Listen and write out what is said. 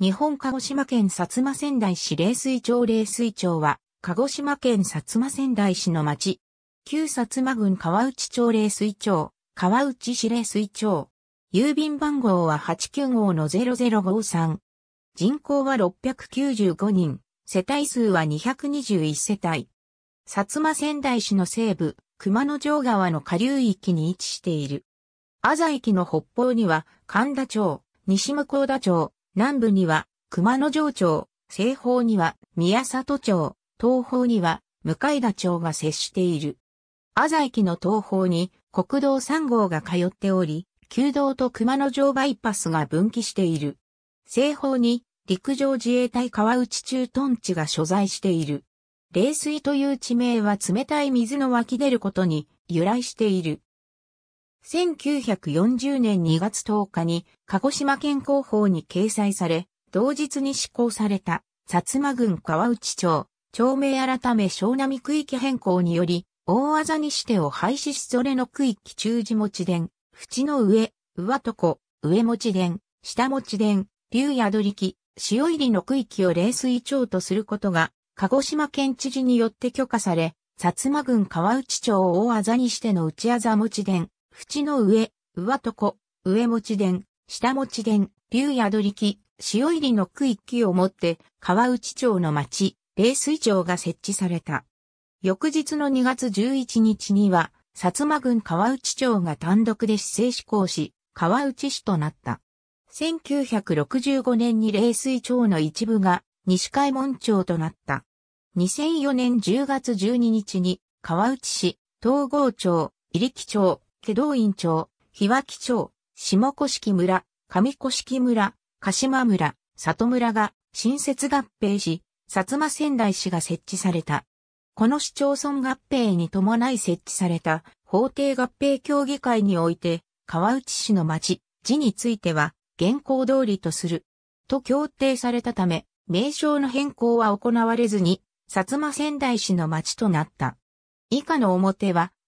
日本鹿児島県薩摩仙台市冷水町冷水町は、鹿児島県薩摩仙台市の町。旧薩摩郡川内町冷水町、川内市冷水町。郵便番号は89号の0053。人口は695人、世帯数は221世帯。薩摩仙台市の西部、熊野城川の下流域に位置している。阿佐駅の北方には神田町、西向田町、南部には熊野城町、西方には宮里町、東方には向田町が接している。安佐駅の東方に国道3号が通っており、旧道と熊野城バイパスが分岐している。西方に陸上自衛隊川内駐屯地が所在している。冷水という地名は冷たい水の湧き出ることに由来している。1940年2月10日に鹿児島県広報に掲載され、同日に施行された薩摩郡川内町、町名改め小波区域変更により、大技にしてを廃止しそれの区域中字持ち殿、淵の上、上床、上持ち殿、下持ち殿、竜宿り木、潮入りの区域を冷水町とすることが、鹿児島県知事によって許可され、薩摩郡川内町を大技にしての内技持ち殿、口の上、上床、上持殿、下持殿、竜宿り木、潮入りの区域をもって、川内町の町、冷水町が設置された。翌日の2月11日には、薩摩郡川内町が単独で市政施行し、川内市となった。1965年に冷水町の一部が西海門町となった。2004年10月12日に川内市、東郷町、入木町、手動院町、日脇町、下甑村、上甑村、鹿島村、里村が新設合併し、薩摩仙台市が設置された。この市町村合併に伴い設置された法定合併協議会において、川内市の町、字については、現行通りとする。と協定されたため、名称の変更は行われずに、薩摩仙台市の町となった。以下の表は、